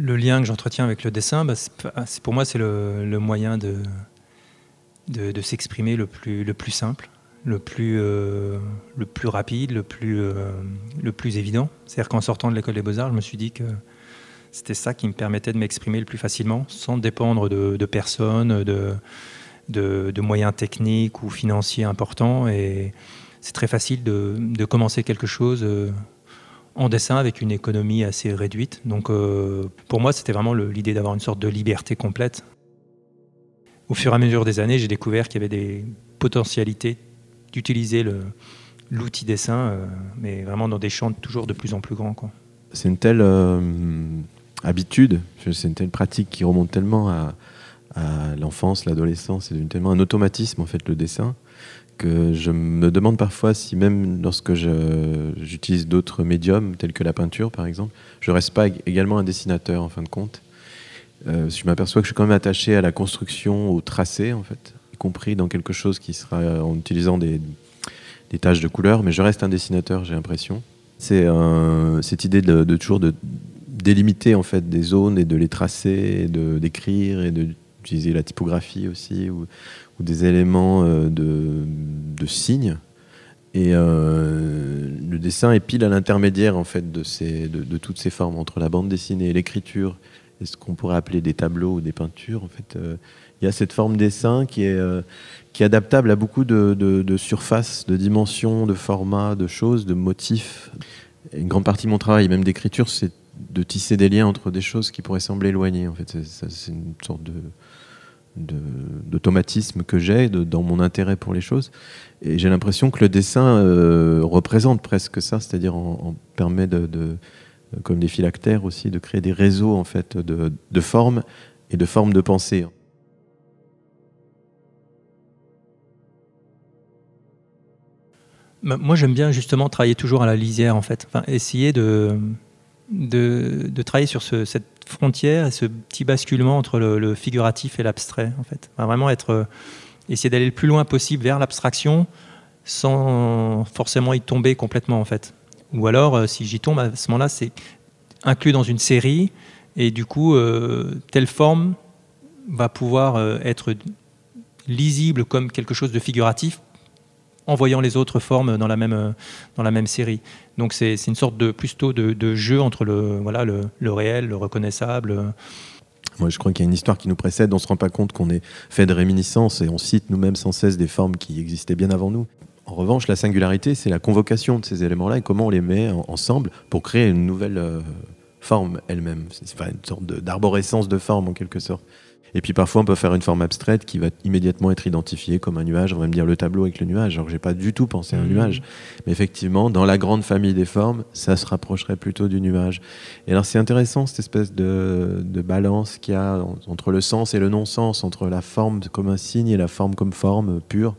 le lien que j'entretiens avec le dessin, bah, pour moi, c'est le, moyen de, de, s'exprimer le plus, le plus simple, le plus, euh, le plus rapide, le plus, euh, le plus évident. C'est-à-dire qu'en sortant de l'école des beaux-arts, je me suis dit que c'était ça qui me permettait de m'exprimer le plus facilement, sans dépendre de, personnes, de, de, moyens techniques ou financiers importants. Et c'est très facile de, commencer quelque chose. Euh, en dessin avec une économie assez réduite. Donc euh, pour moi, c'était vraiment l'idée d'avoir une sorte de liberté complète. Au fur et à mesure des années, j'ai découvert qu'il y avait des potentialités d'utiliser l'outil dessin, euh, mais vraiment dans des champs toujours de plus en plus grands. C'est une telle euh, habitude, c'est une telle pratique qui remonte tellement à, l'enfance, l'adolescence, c'est tellement un automatisme en fait le dessin je me demande parfois si même lorsque j'utilise d'autres médiums, tels que la peinture par exemple, je reste pas également un dessinateur en fin de compte. Euh, je m'aperçois que je suis quand même attaché à la construction, au tracé en fait, y compris dans quelque chose qui sera en utilisant des, des taches de couleur, mais je reste un dessinateur, j'ai l'impression. C'est cette idée de, toujours de délimiter en fait des zones et de les tracer, de d'écrire et de utiliser la typographie aussi ou, des éléments euh, de, signes. Et euh, le dessin est pile à l'intermédiaire en fait de, ces, de, toutes ces formes entre la bande dessinée, et l'écriture et ce qu'on pourrait appeler des tableaux ou des peintures. En fait, euh, il y a cette forme dessin qui est, qui adaptable à beaucoup de, de surfaces, de dimensions, de formats, de choses, de motifs. Une grande partie de mon travail, même d'écriture, c'est de tisser des liens entre des choses qui pourraient sembler éloignées. En fait, c'est une sorte de d'automatisme que j'ai dans mon intérêt pour les choses. Et j'ai l'impression que le dessin euh, représente presque ça, c'est-à-dire on, permet de, comme des phylactères aussi, de créer des réseaux en fait de, de formes et de formes de pensée. Moi, j'aime bien justement travailler toujours à la lisière, en fait. Enfin, essayer de, de, travailler sur cette frontière et ce petit basculement entre le, figuratif et l'abstrait, en fait. vraiment être, euh, essayer d'aller le plus loin possible vers l'abstraction sans forcément y tomber complètement, en fait. Ou alors, euh, si j'y tombe, à ce moment-là, c'est inclus dans une série, et du coup, euh, telle forme va pouvoir être lisible comme quelque chose de figuratif en voyant les autres formes dans la même, euh, dans la même série. Donc c'est une sorte de plutôt de, jeu entre le, voilà, le, réel, le reconnaissable. Euh. Moi, je crois qu'il y a une histoire qui nous précède. On ne se rend pas compte qu'on est fait de réminiscences et on cite nous-mêmes sans cesse des formes qui existaient bien avant nous. En revanche, la singularité, c'est la convocation de ces éléments-là et comment on les met ensemble pour créer une nouvelle euh, forme elle-même. C'est une sorte d'arborescence de, forme en quelque sorte. Et puis parfois, on peut faire une forme abstraite qui va immédiatement être identifiée comme un nuage. On va me dire le tableau avec le nuage. Alors que j'ai pas du tout pensé à un mmh. nuage. Mais effectivement, dans la grande famille des formes, ça se rapprocherait plutôt du nuage. Et alors, c'est intéressant cette espèce de, de balance qu'il y a entre le sens et le non-sens, entre la forme comme un signe et la forme comme forme pure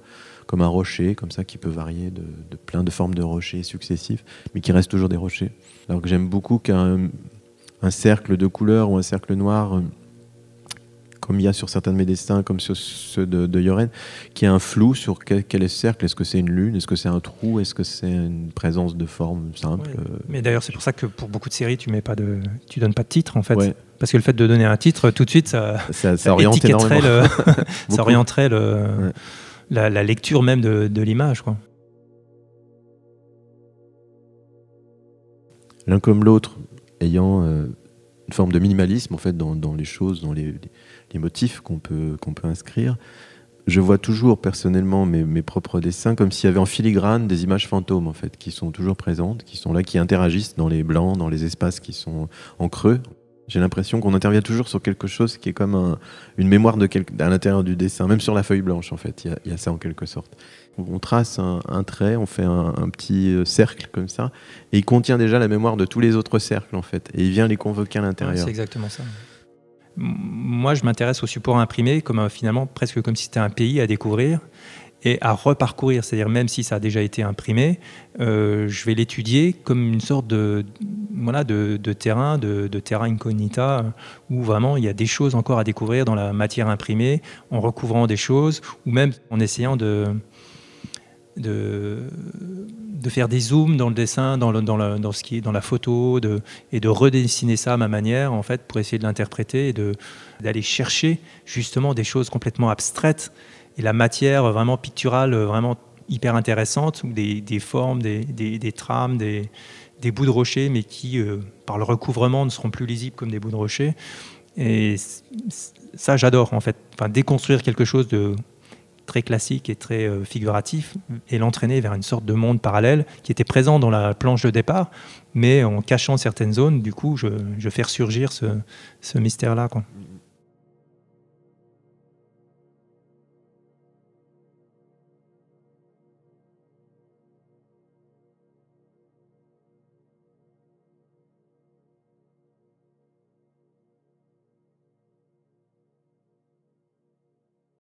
comme un rocher, comme ça, qui peut varier de, plein de formes de rochers successifs, mais qui restent toujours des rochers. Alors que j'aime beaucoup qu'un un cercle de couleur ou un cercle noir, euh, comme il y a sur certains de mes dessins, comme sur ceux de, de Yoren, qui a un flou sur quel, est ce cercle. Est-ce que c'est une lune Est-ce que c'est un trou Est-ce que c'est une présence de forme simple Mais d'ailleurs, c'est pour ça que pour beaucoup de séries, tu mets pas de, tu donnes pas de titre en fait. Parce que le fait de donner un titre, tout de suite, ça, ça, le, ça orienterait le, la, lecture même de, l'image. Quoi. L'un comme l'autre ayant euh, une forme de minimalisme en fait dans, les choses, dans les, motifs qu'on peut, qu'on peut inscrire. Je vois toujours personnellement mes, mes propres dessins comme s'il y avait en filigrane des images fantômes en fait, qui sont toujours présentes, qui sont là, qui interagissent dans les blancs, dans les espaces qui sont en creux. J'ai l'impression qu'on intervient toujours sur quelque chose qui est comme une mémoire de à l'intérieur du dessin, même sur la feuille blanche en fait, il y, a ça en quelque sorte. On trace un, trait, on fait un, petit euh, cercle comme ça, et il contient déjà la mémoire de tous les autres cercles en fait, et il vient les convoquer à l'intérieur. C'est exactement ça. Moi, je m'intéresse au support imprimé comme euh, finalement presque comme si c'était un pays à découvrir et à reparcourir. C'est-à-dire, même si ça a déjà été imprimé, euh, je vais l'étudier comme une sorte de, de, terrain, de, terrain incognita, euh, où vraiment il y a des choses encore à découvrir dans la matière imprimée, en recouvrant des choses, ou même en essayant de, de, faire des zooms dans le dessin, dans, le, dans, la, dans ce dans la photo, de, et de redessiner ça à ma manière, en fait, pour essayer de l'interpréter et d'aller chercher justement des choses complètement abstraites et la matière vraiment picturale, vraiment hyper intéressante, des, formes, des, des trames, des, des bouts de rochers, mais qui, euh, par le recouvrement, ne seront plus lisibles comme des bouts de rochers. Et ça, j'adore, en fait. Enfin, déconstruire quelque chose de très classique et très euh, figuratif et l'entraîner vers une sorte de monde parallèle qui était présent dans la planche de départ, mais en cachant certaines zones, du coup, je, fais ressurgir ce, ce mystère-là.